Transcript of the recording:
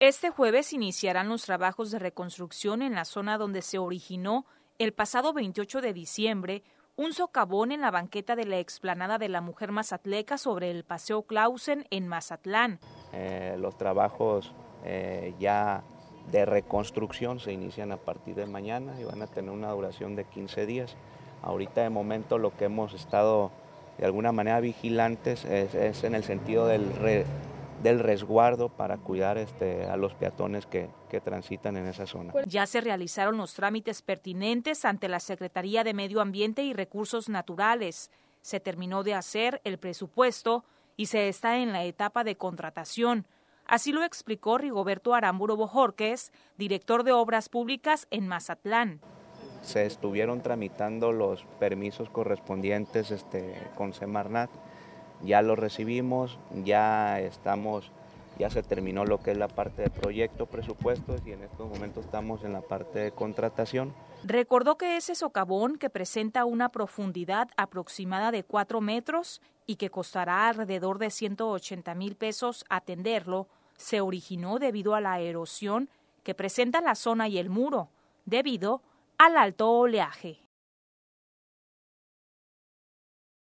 Este jueves iniciarán los trabajos de reconstrucción en la zona donde se originó el pasado 28 de diciembre un socavón en la banqueta de la explanada de la mujer mazatleca sobre el Paseo Clausen en Mazatlán. Eh, los trabajos eh, ya de reconstrucción se inician a partir de mañana y van a tener una duración de 15 días. Ahorita de momento lo que hemos estado de alguna manera vigilantes es, en el sentido del del resguardo para cuidar este, a los peatones que, transitan en esa zona. Ya se realizaron los trámites pertinentes ante la Secretaría de Medio Ambiente y Recursos Naturales. Se terminó de hacer el presupuesto y se está en la etapa de contratación. Así lo explicó Rigoberto Aramburo Bojorques, director de Obras Públicas en Mazatlán. Se estuvieron tramitando los permisos correspondientes este, con Semarnat ya lo recibimos, ya estamos, ya se terminó lo que es la parte de proyecto, presupuestos y en estos momentos estamos en la parte de contratación. Recordó que ese socavón que presenta una profundidad aproximada de 4 metros y que costará alrededor de 180 mil pesos atenderlo, se originó debido a la erosión que presenta la zona y el muro, debido al alto oleaje.